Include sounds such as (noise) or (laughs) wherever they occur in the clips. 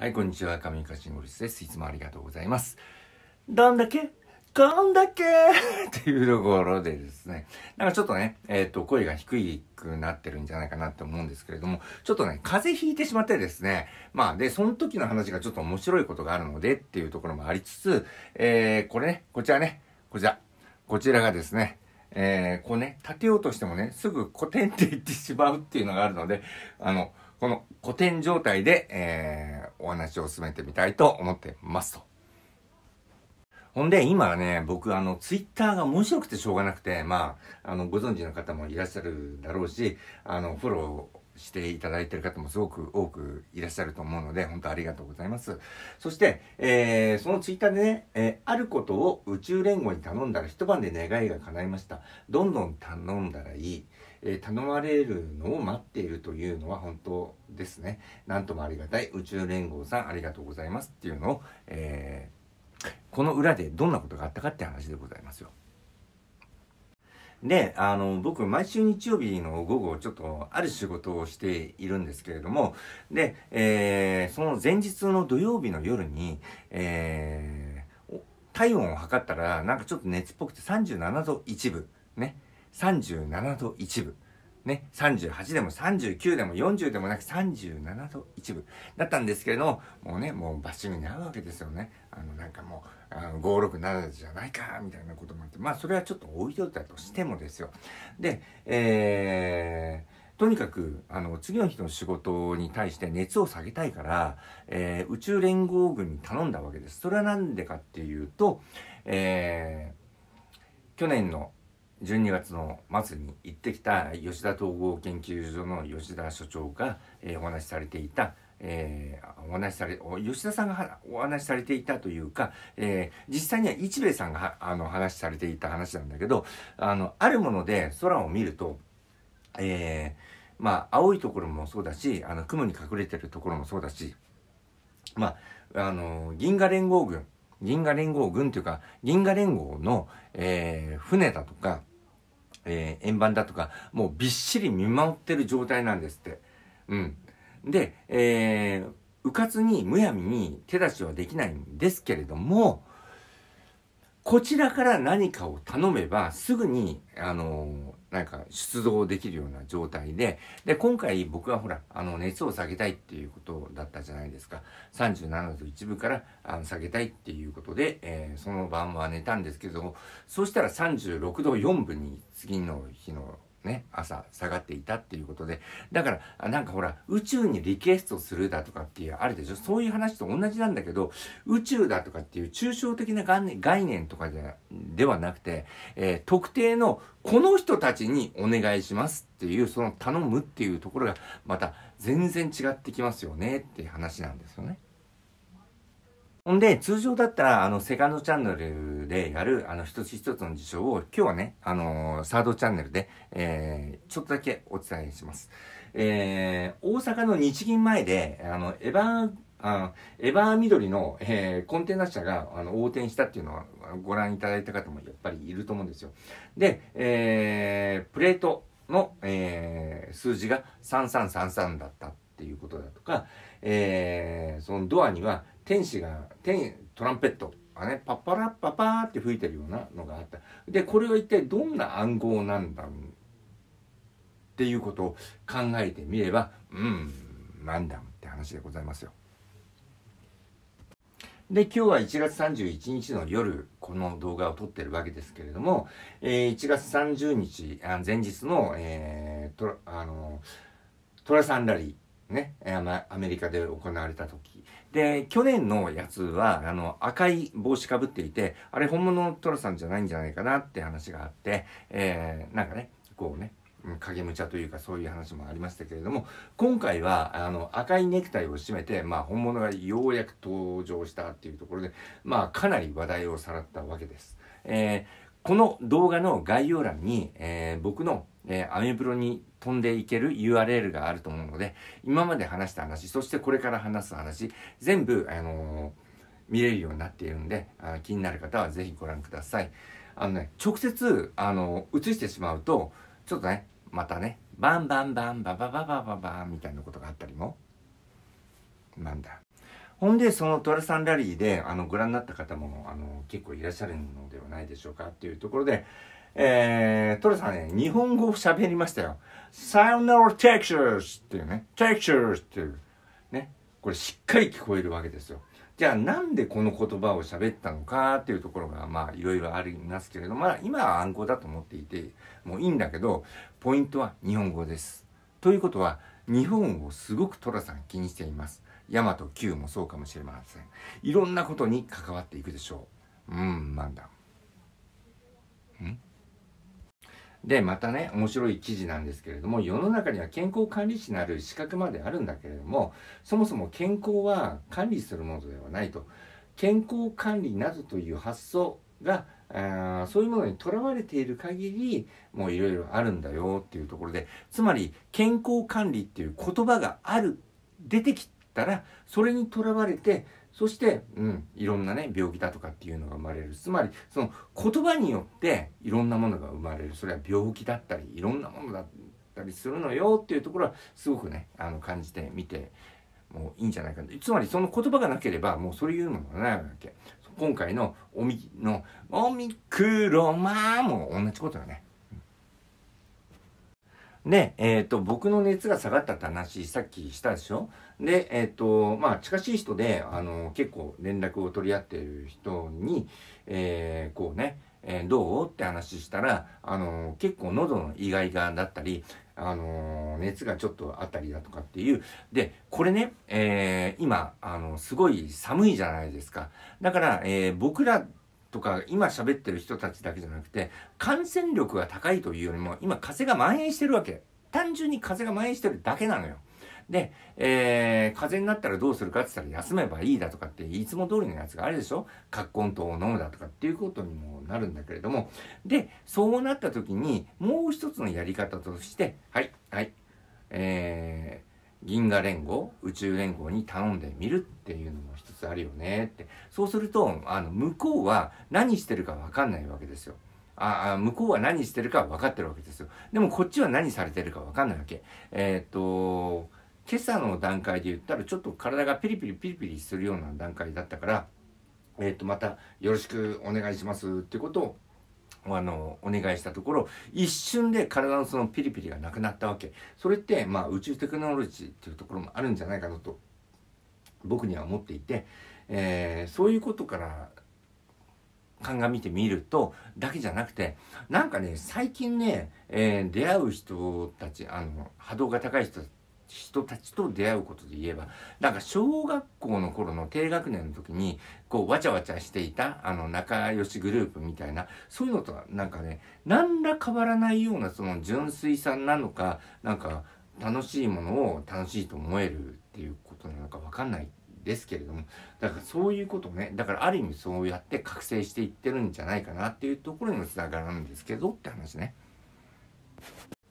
はい、こんにちは。上岡慎吾です。いつもありがとうございます。どんだけこんだけ (laughs) っていうところでですね。なんかちょっとね、えっ、ー、と、声が低くなってるんじゃないかなって思うんですけれども、ちょっとね、風邪ひいてしまってですね。まあ、で、その時の話がちょっと面白いことがあるのでっていうところもありつつ、えー、これね、こちらね、こちら、こちらがですね、えー、こうね、立てようとしてもね、すぐコテンっていってしまうっていうのがあるので、あの、この古典状態で、えー、お話を進めてみたいと思ってますと。ほんで、今ね、僕、あの、ツイッターが面白くてしょうがなくて、まあ、あの、ご存知の方もいらっしゃるだろうし、あの、フォロー、していただいてる方もすごく多くいらっしゃると思うので、本当ありがとうございます。そして、えー、そのツイッターでね、えー、あることを宇宙連合に頼んだら一晩で願いが叶いました。どんどん頼んだらいい。えー、頼まれるのを待っているというのは本当ですね。なんともありがたい。宇宙連合さんありがとうございますっていうのを、えー、この裏でどんなことがあったかって話でございますよ。で、あの、僕、毎週日曜日の午後、ちょっと、ある仕事をしているんですけれども、で、えー、その前日の土曜日の夜に、えー、体温を測ったら、なんかちょっと熱っぽくて37度1部、ね。37度一部。ね、38でも39でも40でもなく37度1分だったんですけれども、もうね、もうバッシングになるわけですよね。あの、なんかもう、あの567じゃないか、みたいなこともあって、まあそれはちょっと置いといたとしてもですよ。で、えー、とにかく、あの、次の日の仕事に対して熱を下げたいから、えー、宇宙連合軍に頼んだわけです。それはんでかっていうと、えー、去年の12月の末に行ってきた吉田統合研究所の吉田所長が、えー、お話しされていた、えー、お話しされ吉田さんがお話しされていたというか、えー、実際には一兵衛さんがあの話しされていた話なんだけどあのあるもので空を見ると、えー、まあ青いところもそうだしあの雲に隠れてるところもそうだしまああの銀河連合軍銀河連合軍というか銀河連合の、えー、船だとかえー、円盤だとか、もうびっしり見守ってる状態なんですって。うん。で、えー、うかつにむやみに手出しはできないんですけれども、こちらから何かを頼めばすぐに、あの、なんか出動できるような状態で、で、今回僕はほら、あの、熱を下げたいっていうことだったじゃないですか。37度1分からあの下げたいっていうことで、えー、その晩は寝たんですけど、そしたら36度4分に次の日のね、朝下がっていたっていうことで、だからなんかほら、宇宙にリクエストするだとかっていう、あるでしょそういう話と同じなんだけど、宇宙だとかっていう抽象的な概念とかではなくて、えー、特定のこの人たちにお願いしますっていう、その頼むっていうところが、また全然違ってきますよねっていう話なんですよね。ほんで、通常だったら、あの、セカンドチャンネルでやる、あの、一つ一つの事象を、今日はね、あのー、サードチャンネルで、えー、ちょっとだけお伝えします。えー、大阪の日銀前で、あの、エヴァあエヴァー緑の、えー、コンテナ車があの横転したっていうのはご覧いただいた方もやっぱりいると思うんですよ。で、えー、プレートの、えー、数字が3333だったっていうことだとか、えー、そのドアには天使が天トランペットがねパッパラッパパーって吹いてるようなのがあったでこれは一体どんな暗号なんだっていうことを考えてみればうんなんだって話でございますよ。で、今日は1月31日の夜、この動画を撮ってるわけですけれども、えー、1月30日、あ前日の、えー、トラ、あの、トラさんラリー、ね、アメリカで行われた時。で、去年のやつは、あの、赤い帽子かぶっていて、あれ本物のトラさんじゃないんじゃないかなって話があって、えー、なんかね、こうね、影武者というかそういう話もありましたけれども、今回は、あの、赤いネクタイを締めて、まあ、本物がようやく登場したっていうところで、まあ、かなり話題をさらったわけです。えー、この動画の概要欄に、えー、僕のえー、アメブロに飛んでいける URL があると思うので、今まで話した話、そしてこれから話す話、全部、あのー、見れるようになっているんで、あ気になる方はぜひご覧ください。あのね、直接、あのー、映してしまうと、ちょっとね、またね、バンバンバンババババババンみたいなことがあったりも、なんだ。ほんで、そのトラさんラリーで、あの、ご覧になった方も、あの、結構いらっしゃるのではないでしょうかっていうところで、えー、トレさんね、日本語を喋りましたよ。さよならテクチャーズっていうね、テクチャーズっていう、ね、これしっかり聞こえるわけですよ。じゃあなんでこの言葉を喋ったのかっていうところがまあいろいろありますけれども、まあ今は暗号だと思っていてもういいんだけど、ポイントは日本語です。ということは、日本をすごくトラさん気にしています。大和ト Q もそうかもしれません。いろんなことに関わっていくでしょう。うん、なんだ。んで、またね、面白い記事なんですけれども、世の中には健康管理士なる資格まであるんだけれども、そもそも健康は管理するものではないと。健康管理などという発想が、あそういうものにとらわれている限り、もういろいろあるんだよっていうところで、つまり健康管理っていう言葉がある、出てきたら、それにとらわれて、そして、うん、いろんなね病気だとかっていうのが生まれるつまりその言葉によっていろんなものが生まれるそれは病気だったりいろんなものだったりするのよっていうところはすごくねあの感じてみてもういいんじゃないかつまりその言葉がなければもうそういうのもないわけ今回のオミのオミクロマも同じことだねで、えっ、ー、と、僕の熱が下がったって話、さっきしたでしょで、えっ、ー、と、まあ、近しい人で、あの、結構連絡を取り合ってる人に、えー、こうね、えー、どうって話したら、あの、結構喉の意外がだったり、あの、熱がちょっとあったりだとかっていう。で、これね、えー、今、あの、すごい寒いじゃないですか。だから、えー、僕ら、とか今喋ってる人たちだけじゃなくて感染力が高いというよりも今風が蔓延してるわけ単純に風が蔓延してるだけなのよで、えー、風邪になったらどうするかって言ったら休めばいいだとかっていつも通りのやつがあるでしょ葛根糖を飲むだとかっていうことにもなるんだけれどもでそうなった時にもう一つのやり方としてはいはいえー銀河連合宇宙連合に頼んでみるっていうのも一つあるよねってそうするとあの向こうは何してるか分かんないわけですよ。あ向こうは何してるか分かってるわけですよ。でもこっちは何されてるか分かんないわけ。えー、っと今朝の段階で言ったらちょっと体がピリピリピリピリするような段階だったから、えー、とまたよろしくお願いしますってことをあのお願いしたところ一瞬で体のそのピリピリがなくなったわけそれってまあ宇宙テクノロジーっていうところもあるんじゃないかなと僕には思っていて、えー、そういうことから鑑みてみるとだけじゃなくてなんかね最近ね、えー、出会う人たちあの波動が高い人たち人たちと出会うことで言えばなんか小学校の頃の低学年の時にこうわちゃわちゃしていたあの仲良しグループみたいなそういうのとなんかね何ら変わらないようなその純粋さなのかなんか楽しいものを楽しいと思えるっていうことなのか分かんないですけれどもだからそういうことねだからある意味そうやって覚醒していってるんじゃないかなっていうところにもつながるんですけどって話ね。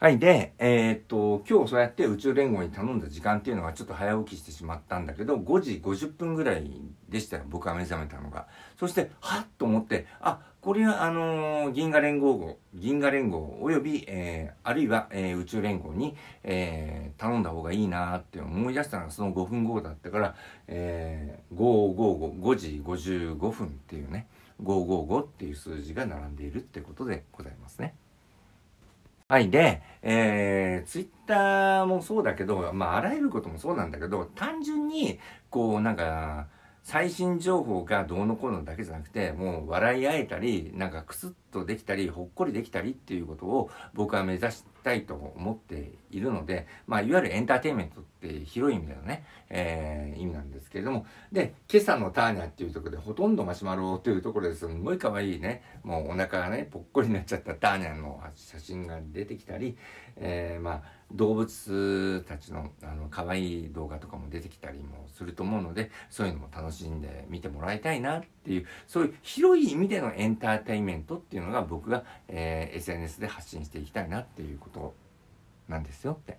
はい。で、えー、っと、今日そうやって宇宙連合に頼んだ時間っていうのはちょっと早起きしてしまったんだけど、5時50分ぐらいでしたよ。僕は目覚めたのが。そして、はっと思って、あ、これはあのー、銀河連合号、銀河連合及び、えー、あるいは、えー、宇宙連合に、えー、頼んだ方がいいなーって思い出したのがその5分後だったから、えー、555、5時55分っていうね、555っていう数字が並んでいるってことでございますね。はい。で、えー、ツイッターもそうだけど、まあ、あらゆることもそうなんだけど、単純に、こう、なんか、最新情報がどうのこうのだけじゃなくて、もう笑い合えたり、なんかくすっとできたりほっこりできたりっていうことを僕は目指したいと思っているので、まあ、いわゆるエンターテインメントって広い意味でのね、えー、意味なんですけれどもで「今朝のターニャ」っていうとこでほとんどマシュマロというところですごい可愛いねもうお腹がねぽっこりになっちゃったターニャの写真が出てきたり、えー、まあ動物たちのあの可愛い動画とかも出てきたりもすると思うのでそういうのも楽しんで見てもらいたいなっていうそういう広い意味でのエンターテインメントっていういうのが僕が、えー、SNS で発信していきたいなっていうことなんですよって。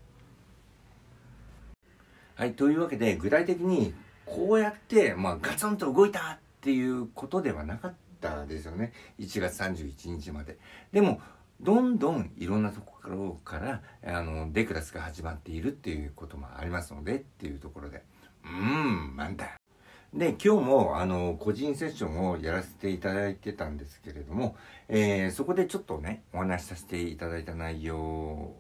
はい、というわけで具体的にこうやって、まあ、ガツンと動いたっていうことではなかったですよね1月31日まで。でもどんどんいろんなところからあのデクラスが始まっているっていうこともありますのでっていうところでうーんなんだで、今日も、あの、個人セッションをやらせていただいてたんですけれども、えー、そこでちょっとね、お話しさせていただいた内容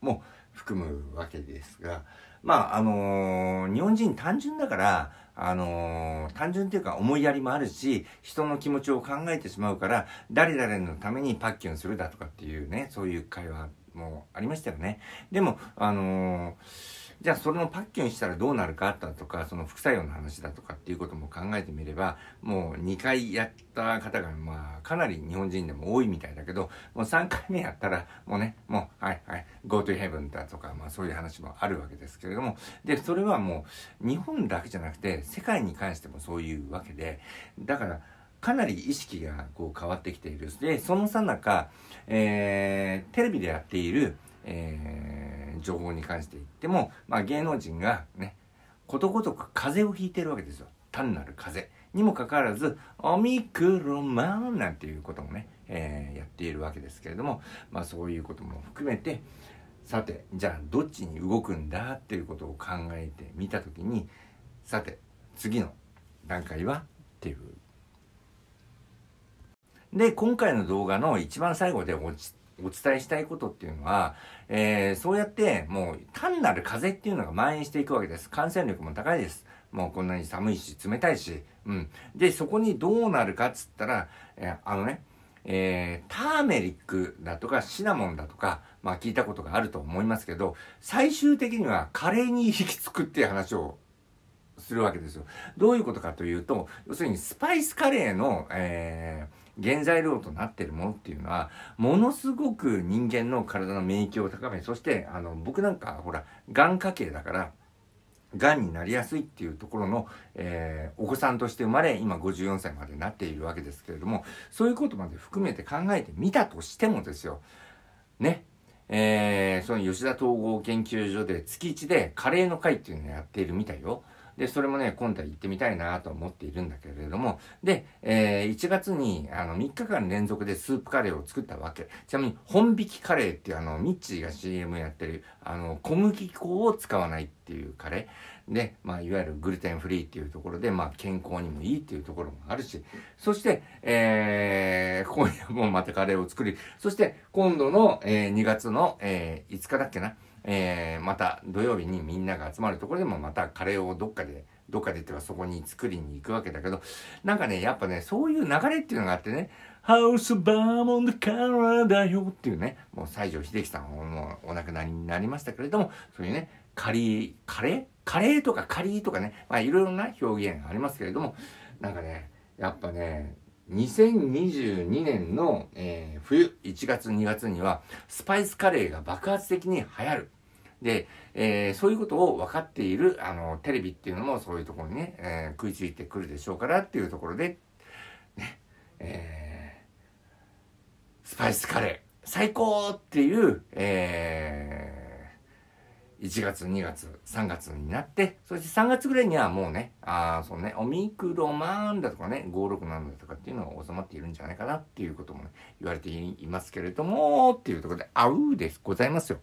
も含むわけですが、まあ、あのー、日本人単純だから、あのー、単純っていうか思いやりもあるし、人の気持ちを考えてしまうから、誰々のためにパッキュンするだとかっていうね、そういう会話もありましたよね。でも、あのーじゃあそれのパッケンしたらどうなるかたとかその副作用の話だとかっていうことも考えてみればもう2回やった方がまあかなり日本人でも多いみたいだけどもう3回目やったらもうねもうはいはい Go to heaven だとかまあそういう話もあるわけですけれどもでそれはもう日本だけじゃなくて世界に関してもそういうわけでだからかなり意識がこう変わってきているでそのさなか、えー、テレビでやっている、えー情報に関して言っても、まあ、芸能人がねことごとく風邪をひいてるわけですよ単なる風邪にもかかわらずオミクロマンなんていうこともね、えー、やっているわけですけれども、まあ、そういうことも含めてさてじゃあどっちに動くんだっていうことを考えてみた時にさて次の段階はっていう。で今回の動画の一番最後で落ちお伝えしたいことっていうのは、えー、そうやってもう単なる風邪っていうのが蔓延していくわけです。感染力も高いです。もうこんなに寒いし、冷たいし。うん。で、そこにどうなるかっつったら、えー、あのね、えー、ターメリックだとかシナモンだとか、まあ聞いたことがあると思いますけど、最終的にはカレーに引きつくっていう話をするわけですよ。どういうことかというと、要するにスパイスカレーの、えー、原材料となってるものっていうのはものすごく人間の体の免疫を高めそしてあの僕なんかほらん家系だからがんになりやすいっていうところの、えー、お子さんとして生まれ今54歳までなっているわけですけれどもそういうことまで含めて考えてみたとしてもですよねえー、その吉田統合研究所で月1でカレーの会っていうのをやっているみたいよ。で、それもね、今度は行ってみたいなと思っているんだけれども、で、えー、1月にあの3日間連続でスープカレーを作ったわけ。ちなみに、本引きカレーっていうあの、ミッチーが CM やってる、あの、小麦粉を使わないっていうカレー。で、まあ、いわゆるグルテンフリーっていうところで、まあ、健康にもいいっていうところもあるし、そして、えー、今夜もまたカレーを作り、そして、今度の、えー、2月の、えー、5日だっけな、えー、また土曜日にみんなが集まるところでもまたカレーをどっかで、どっかでってはそこに作りに行くわけだけど、なんかね、やっぱね、そういう流れっていうのがあってね、ハウスバーモントカラーだよっていうね、もう西城秀樹さんもお亡くなりになりましたけれども、そういうね、カリー、カレーカレーとかカリーとかね、まあいろいろな表現ありますけれども、なんかね、やっぱね、2022年の、えー、冬、1月2月には、スパイスカレーが爆発的に流行る。で、えー、そういうことを分かっているあのテレビっていうのもそういうところにね、えー、食いついてくるでしょうからっていうところで、ねえー、スパイスカレー最高っていう、えー、1月2月3月になってそして3月ぐらいにはもうねあそうねオミクロマンだとかね567だとかっていうのは収まっているんじゃないかなっていうこともね言われていますけれどもっていうところで「あう」でございますよ。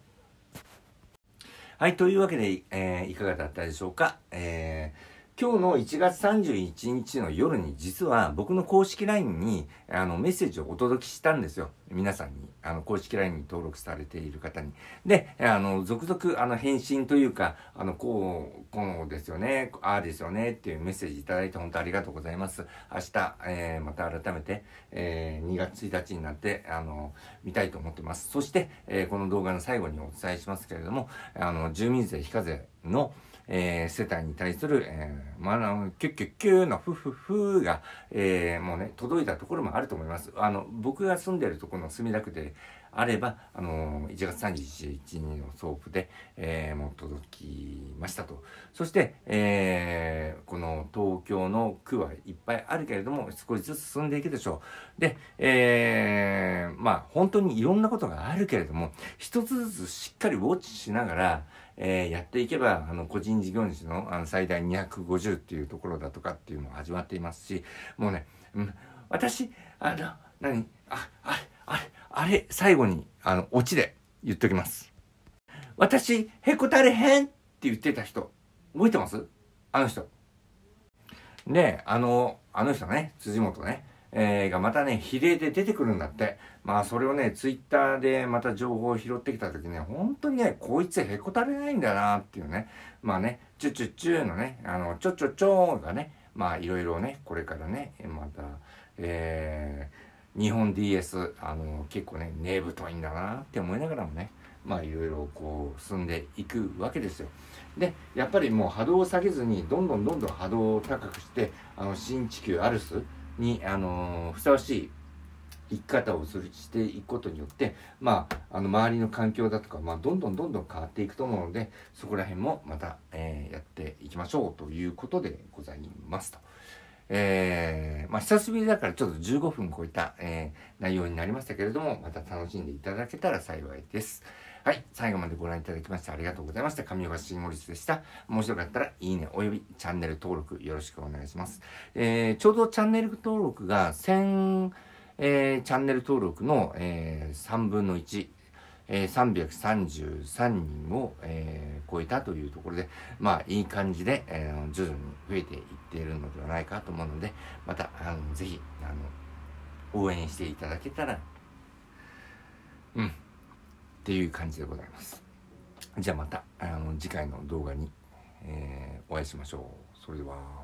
はい、というわけで、えー、いかがだったでしょうか。えー今日の1月31日の夜に実は僕の公式 LINE にあのメッセージをお届けしたんですよ。皆さんに。あの公式 LINE に登録されている方に。で、あの、続々あの返信というか、あの、こう、こうですよね、ああですよねっていうメッセージいただいて本当ありがとうございます。明日、えー、また改めて、えー、2月1日になって、あの、見たいと思ってます。そして、えー、この動画の最後にお伝えしますけれども、あの、住民税非課税の、えー、世帯に対する、えー、まあ、あキュッキュッキューのフフフが、えー、もうね、届いたところもあると思います。あの、僕が住んでるところの墨田区であれば、あのー、1月31日の送付で、えー、もう届きましたと。そして、えー、この東京の区はいっぱいあるけれども、少しずつ進んでいくでしょう。で、えー、まあ、本当にいろんなことがあるけれども、一つずつしっかりウォッチしながら、えー、やっていけばあの個人事業主のあの最大250っていうところだとかっていうのも始まっていますしもうね、うん、私あの何ああれあれあれ最後にあのオチで言っときます私へこたれへんって言ってた人覚えてますあの人であのあの人ね辻元ねえー、がまたね、比例で出てくるんだって。まあ、それをね、ツイッターでまた情報を拾ってきた時ね、本当にね、こいつへこたれないんだなっていうね。まあね、チュチュチュのね、あの、ちょちょちょがね、まあ、いろいろね、これからね、また、えー、日本 DS、あの、結構ね、根太いんだなって思いながらもね、まあいろいろこう進んでいくわけですよ。でやっぱりもう波動を下げずにどんどんどんどん波動を高くしてあの新地球アルスに、あのふさわしい生き方をするしていくことによって、まあ、あの周りの環境だとか、まあ、どんどんどんどん変わっていくと思うのでそこら辺もまた、えー、やっていきましょうということでございますと。えー、まあ、久しぶりだからちょっと15分超えた、えー、内容になりましたけれどもまた楽しんでいただけたら幸いです。はい、最後までご覧いただきましてありがとうございました。神岡慎吾律でした。面白かったらいいねおよびチャンネル登録よろしくお願いします。えー、ちょうどチャンネル登録が1000、えー、チャンネル登録の、えー、3分の1。えー、333人を、えー、超えたというところで、まあ、いい感じで、えー、徐々に増えていっているのではないかと思うので、また、あの、ぜひ、あの、応援していただけたら、うん、っていう感じでございます。じゃあまた、あの、次回の動画に、えー、お会いしましょう。それでは。